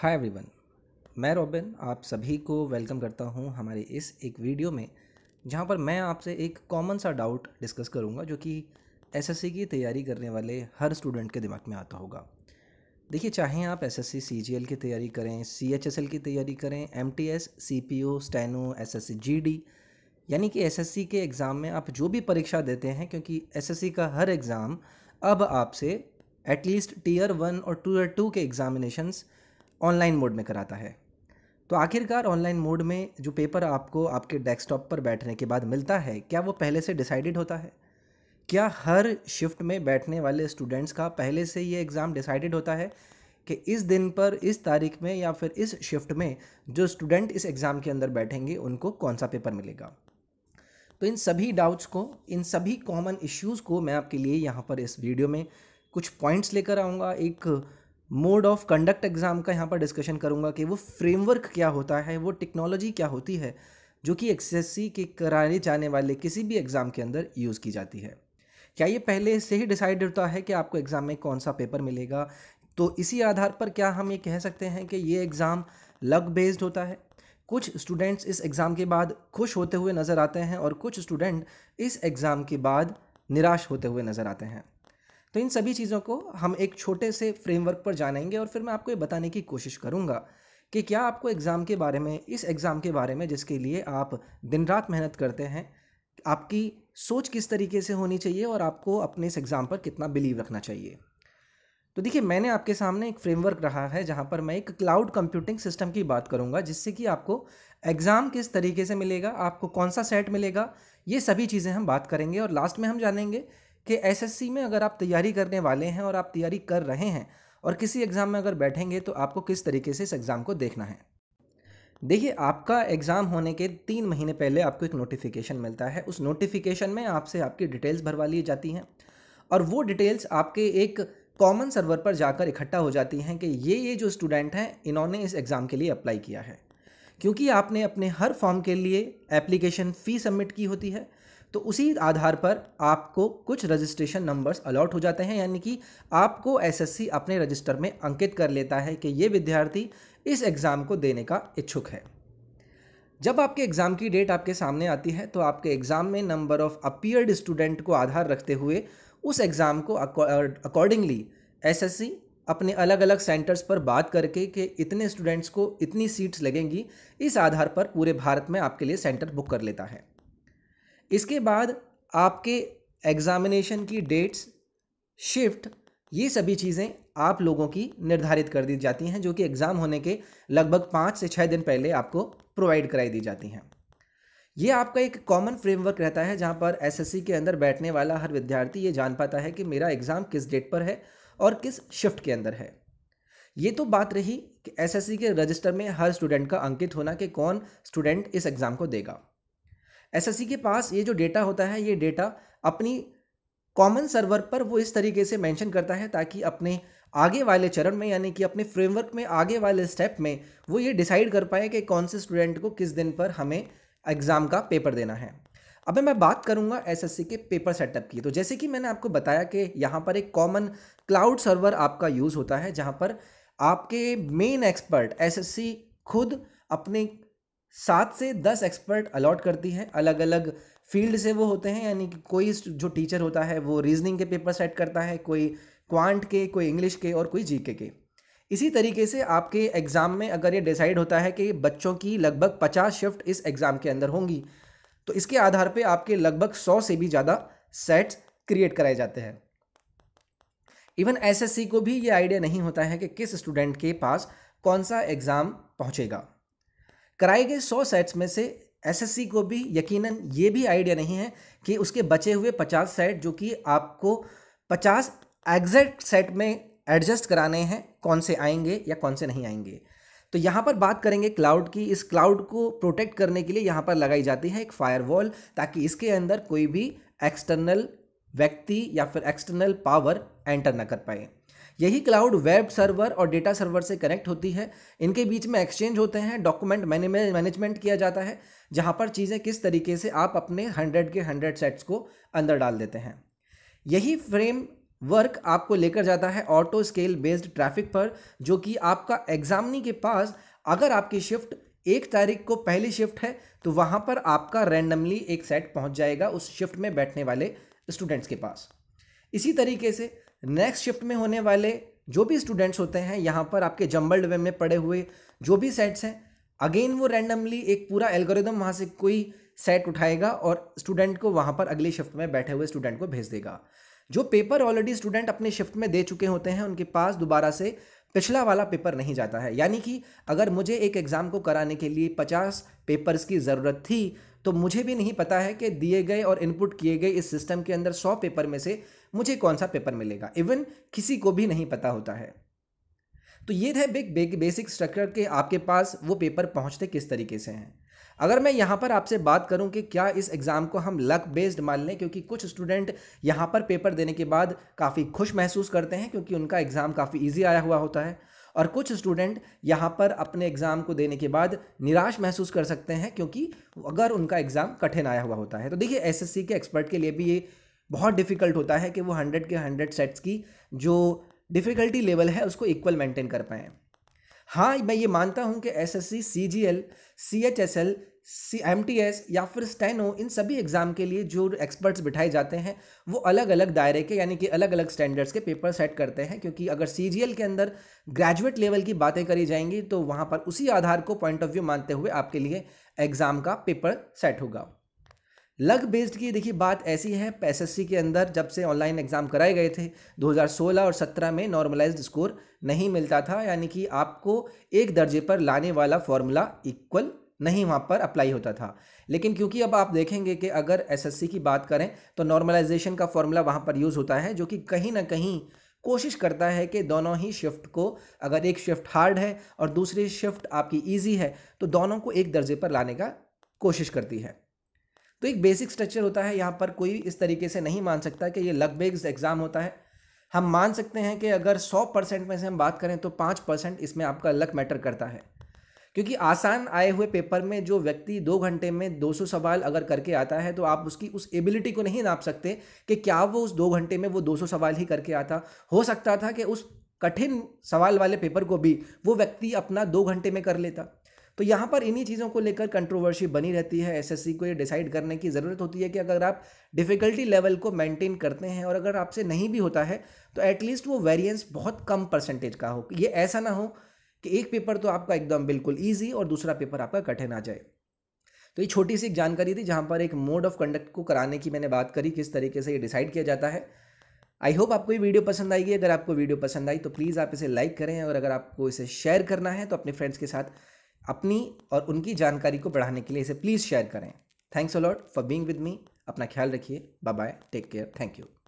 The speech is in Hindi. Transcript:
हाय एवरीवन मैं रॉबिन आप सभी को वेलकम करता हूं हमारे इस एक वीडियो में जहां पर मैं आपसे एक कॉमन सा डाउट डिस्कस करूंगा जो कि एसएससी की तैयारी करने वाले हर स्टूडेंट के दिमाग में आता होगा देखिए चाहे आप एसएससी सीजीएल की तैयारी करें सीएचएसएल की तैयारी करें MTS CPO steno G D यानी कि एस के एग्ज़ाम में आप जो भी परीक्षा देते हैं क्योंकि एस का हर एग्ज़ाम अब आपसे एटलीस्ट टीयर वन और टू टू के एग्ज़ामिनेशंस ऑनलाइन मोड में कराता है तो आखिरकार ऑनलाइन मोड में जो पेपर आपको आपके डेस्कटॉप पर बैठने के बाद मिलता है क्या वो पहले से डिसाइडेड होता है क्या हर शिफ्ट में बैठने वाले स्टूडेंट्स का पहले से ये एग्ज़ाम डिसाइडेड होता है कि इस दिन पर इस तारीख में या फिर इस शिफ्ट में जो स्टूडेंट इस एग्ज़ाम के अंदर बैठेंगे उनको कौन सा पेपर मिलेगा तो इन सभी डाउट्स को इन सभी कॉमन इश्यूज़ को मैं आपके लिए यहाँ पर इस वीडियो में कुछ पॉइंट्स लेकर आऊँगा एक मोड ऑफ कंडक्ट एग्ज़ाम का यहाँ पर डिस्कशन करूँगा कि वो फ्रेमवर्क क्या होता है वो टेक्नोलॉजी क्या होती है जो कि एक्सेसी के कराने जाने वाले किसी भी एग्ज़ाम के अंदर यूज़ की जाती है क्या ये पहले से ही डिसाइड होता है कि आपको एग्ज़ाम में कौन सा पेपर मिलेगा तो इसी आधार पर क्या हम ये कह सकते हैं कि ये एग्ज़ाम लक बेस्ड होता है कुछ स्टूडेंट्स इस एग्ज़ाम के बाद खुश होते हुए नज़र आते हैं और कुछ स्टूडेंट इस एग्ज़ाम के बाद निराश होते हुए नज़र आते हैं तो इन सभी चीज़ों को हम एक छोटे से फ्रेमवर्क पर जानेंगे और फिर मैं आपको ये बताने की कोशिश करूँगा कि क्या आपको एग्ज़ाम के बारे में इस एग्ज़ाम के बारे में जिसके लिए आप दिन रात मेहनत करते हैं आपकी सोच किस तरीके से होनी चाहिए और आपको अपने इस एग्ज़ाम पर कितना बिलीव रखना चाहिए तो देखिए मैंने आपके सामने एक फ्रेमवर्क रहा है जहाँ पर मैं एक क्लाउड कंप्यूटिंग सिस्टम की बात करूँगा जिससे कि आपको एग्ज़ाम किस तरीके से मिलेगा आपको कौन सा सेट मिलेगा ये सभी चीज़ें हम बात करेंगे और लास्ट में हम जानेंगे कि एसएससी में अगर आप तैयारी करने वाले हैं और आप तैयारी कर रहे हैं और किसी एग्ज़ाम में अगर बैठेंगे तो आपको किस तरीके से इस एग्ज़ाम को देखना है देखिए आपका एग्ज़ाम होने के तीन महीने पहले आपको एक नोटिफिकेशन मिलता है उस नोटिफिकेशन में आपसे आपकी डिटेल्स भरवा ली जाती हैं और वो डिटेल्स आपके एक कॉमन सर्वर पर जाकर इकट्ठा हो जाती हैं कि ये ये जो स्टूडेंट हैं इन्होंने इस एग्ज़ाम के लिए अप्लाई किया है क्योंकि आपने अपने हर फॉर्म के लिए एप्लीकेशन फ़ी सबमिट की होती है तो उसी आधार पर आपको कुछ रजिस्ट्रेशन नंबर्स अलॉट हो जाते हैं यानी कि आपको एसएससी अपने रजिस्टर में अंकित कर लेता है कि ये विद्यार्थी इस एग्ज़ाम को देने का इच्छुक है जब आपके एग्ज़ाम की डेट आपके सामने आती है तो आपके एग्ज़ाम में नंबर ऑफ़ अपियर्ड स्टूडेंट को आधार रखते हुए उस एग्ज़ाम को अकॉर्डिंगली एसएससी अपने अलग अलग सेंटर्स पर बात करके कि इतने स्टूडेंट्स को इतनी सीट्स लगेंगी इस आधार पर पूरे भारत में आपके लिए सेंटर बुक कर लेता है इसके बाद आपके एग्ज़ामिनेशन की डेट्स शिफ्ट ये सभी चीज़ें आप लोगों की निर्धारित कर दी जाती हैं जो कि एग्ज़ाम होने के लगभग पाँच से छः दिन पहले आपको प्रोवाइड कराई दी जाती हैं ये आपका एक कॉमन फ्रेमवर्क रहता है जहाँ पर एसएससी के अंदर बैठने वाला हर विद्यार्थी ये जान पाता है कि मेरा एग्ज़ाम किस डेट पर है और किस शिफ्ट के अंदर है ये तो बात रही कि एसएससी के रजिस्टर में हर स्टूडेंट का अंकित होना कि कौन स्टूडेंट इस एग्ज़ाम को देगा एसएससी के पास ये जो डेटा होता है ये डेटा अपनी कॉमन सर्वर पर वो इस तरीके से मेंशन करता है ताकि अपने आगे वाले चरण में यानी कि अपने फ्रेमवर्क में आगे वाले स्टेप में वो ये डिसाइड कर पाए कि कौन से स्टूडेंट को किस दिन पर हमें एग्ज़ाम का पेपर देना है अब मैं बात करूंगा एसएससी के पेपर सेटअप की तो जैसे कि मैंने आपको बताया कि यहाँ पर एक कॉमन क्लाउड सर्वर आपका यूज़ होता है जहाँ पर आपके मेन एक्सपर्ट एसएससी खुद अपने सात से दस एक्सपर्ट अलॉट करती है अलग अलग फील्ड से वो होते हैं यानी कि कोई जो टीचर होता है वो रीजनिंग के पेपर सेट करता है कोई क्वांट के कोई इंग्लिश के और कोई जीके के इसी तरीके से आपके एग्ज़ाम में अगर ये डिसाइड होता है कि बच्चों की लगभग पचास शिफ्ट इस एग्ज़ाम के अंदर होंगी तो इसके आधार पे आपके लगभग सौ से भी ज़्यादा सेट्स क्रिएट कराए जाते हैं इवन एसएससी को भी ये आइडिया नहीं होता है कि किस स्टूडेंट के पास कौन सा एग्ज़ाम पहुँचेगा कराए गए सौ सेट्स में से एसएससी को भी यकीनन ये भी आइडिया नहीं है कि उसके बचे हुए पचास सेट जो कि आपको पचास एग्जैक्ट सेट में एडजस्ट कराने हैं कौन से आएंगे या कौन से नहीं आएंगे तो यहाँ पर बात करेंगे क्लाउड की इस क्लाउड को प्रोटेक्ट करने के लिए यहाँ पर लगाई जाती है एक फायरवॉल ताकि इसके अंदर कोई भी एक्सटर्नल व्यक्ति या फिर एक्सटर्नल पावर एंटर ना कर पाए यही क्लाउड वेब सर्वर और डेटा सर्वर से कनेक्ट होती है इनके बीच में एक्सचेंज होते हैं डॉक्यूमेंट मैनेजमेंट किया जाता है जहाँ पर चीज़ें किस तरीके से आप अपने हंड्रेड के हंड्रेड सेट्स को अंदर डाल देते हैं यही फ्रेम वर्क आपको लेकर जाता है ऑटो स्केल बेस्ड ट्रैफिक पर जो कि आपका एग्जामनी के पास अगर आपकी शिफ्ट एक तारीख को पहली शिफ्ट है तो वहाँ पर आपका रैंडमली एक सेट पहुँच जाएगा उस शिफ्ट में बैठने वाले स्टूडेंट्स के पास इसी तरीके से नेक्स्ट शिफ्ट में होने वाले जो भी स्टूडेंट्स होते हैं यहाँ पर आपके जम्बल्ड वे में पड़े हुए जो भी सेट्स हैं अगेन वो रैंडमली एक पूरा एल्गोरिदम वहाँ से कोई सेट उठाएगा और स्टूडेंट को वहाँ पर अगले शिफ्ट में बैठे हुए स्टूडेंट को भेज देगा जो पेपर ऑलरेडी स्टूडेंट अपने शिफ्ट में दे चुके होते हैं उनके पास दोबारा से पिछला वाला पेपर नहीं जाता है यानी कि अगर मुझे एक एग्ज़ाम को कराने के लिए पचास पेपर्स की ज़रूरत थी तो मुझे भी नहीं पता है कि दिए गए और इनपुट किए गए इस सिस्टम के अंदर सौ पेपर में से मुझे कौन सा पेपर मिलेगा इवन किसी को भी नहीं पता होता है तो ये थे बिग बेसिक स्ट्रक्चर के आपके पास वो पेपर पहुँचते किस तरीके से हैं अगर मैं यहाँ पर आपसे बात करूँ कि क्या इस एग्ज़ाम को हम लक बेस्ड मान लें क्योंकि कुछ स्टूडेंट यहाँ पर पेपर देने के बाद काफ़ी खुश महसूस करते हैं क्योंकि उनका एग्ज़ाम काफ़ी ईजी आया हुआ होता है और कुछ स्टूडेंट यहाँ पर अपने एग्ज़ाम को देने के बाद निराश महसूस कर सकते हैं क्योंकि अगर उनका एग्ज़ाम कठिन आया हुआ होता है तो देखिए एसएससी के एक्सपर्ट के लिए भी ये बहुत डिफ़िकल्ट होता है कि वो हंड्रेड के हंड्रेड सेट्स की जो डिफ़िकल्टी लेवल है उसको इक्वल मेंटेन कर पाएँ हाँ मैं ये मानता हूँ कि S S C C G L C H S L C M T S या फिर स्टेनो इन सभी एग्ज़ाम के लिए जो एक्सपर्ट्स बिठाए जाते हैं वो अलग अलग दायरे के यानी कि अलग अलग स्टैंडर्ड्स के पेपर सेट करते हैं क्योंकि अगर सी जी एल के अंदर ग्रेजुएट लेवल की बातें करी जाएंगी तो वहाँ पर उसी आधार को पॉइंट ऑफ व्यू मानते हुए आपके लिए एग्ज़ाम का पेपर सेट होगा लग बेस्ड की देखिए बात ऐसी है सी के अंदर जब से ऑनलाइन एग्ज़ाम कराए गए थे 2016 और 17 में नॉर्मलाइज्ड स्कोर नहीं मिलता था यानी कि आपको एक दर्जे पर लाने वाला फॉर्मूला इक्वल नहीं वहाँ पर अप्लाई होता था लेकिन क्योंकि अब आप देखेंगे कि अगर एसएससी की बात करें तो नॉर्मलाइजेशन का फॉर्मूला वहाँ पर यूज़ होता है जो कि कहीं ना कहीं कोशिश करता है कि दोनों ही शिफ्ट को अगर एक शिफ्ट हार्ड है और दूसरी शिफ्ट आपकी ईजी है तो दोनों को एक दर्जे पर लाने का कोशिश करती है तो एक बेसिक स्ट्रक्चर होता है यहाँ पर कोई इस तरीके से नहीं मान सकता कि ये लग बेग्स एग्ज़ाम होता है हम मान सकते हैं कि अगर 100 परसेंट में से हम बात करें तो 5 परसेंट इसमें आपका लक मैटर करता है क्योंकि आसान आए हुए पेपर में जो व्यक्ति दो घंटे में 200 सवाल अगर करके आता है तो आप उसकी उस एबिलिटी को नहीं नाप सकते कि क्या वो उस दो घंटे में वो 200 सवाल ही करके आता हो सकता था कि उस कठिन सवाल वाले पेपर को भी वो व्यक्ति अपना दो घंटे में कर लेता तो यहाँ पर इन्हीं चीज़ों को लेकर कंट्रोवर्सी बनी रहती है एस को ये डिसाइड करने की ज़रूरत होती है कि अगर आप डिफ़िकल्टी लेवल को मेंटेन करते हैं और अगर आपसे नहीं भी होता है तो एटलीस्ट वो वेरिएंस बहुत कम परसेंटेज का हो ये ऐसा ना हो कि एक पेपर तो आपका एकदम बिल्कुल ईजी और दूसरा पेपर आपका कठिन आ जाए तो ये छोटी सी एक जानकारी थी जहाँ पर एक मोड ऑफ कंडक्ट को कराने की मैंने बात करी किस तरीके से ये डिसाइड किया जाता है आई होप आपको ये वीडियो पसंद आएगी अगर आपको वीडियो पसंद आई तो प्लीज़ आप इसे लाइक करें और अगर आपको इसे शेयर करना है तो अपने फ्रेंड्स के साथ अपनी और उनकी जानकारी को बढ़ाने के लिए इसे प्लीज़ शेयर करें thanks a lot for being with me अपना ख्याल रखिए bye bye take care thank you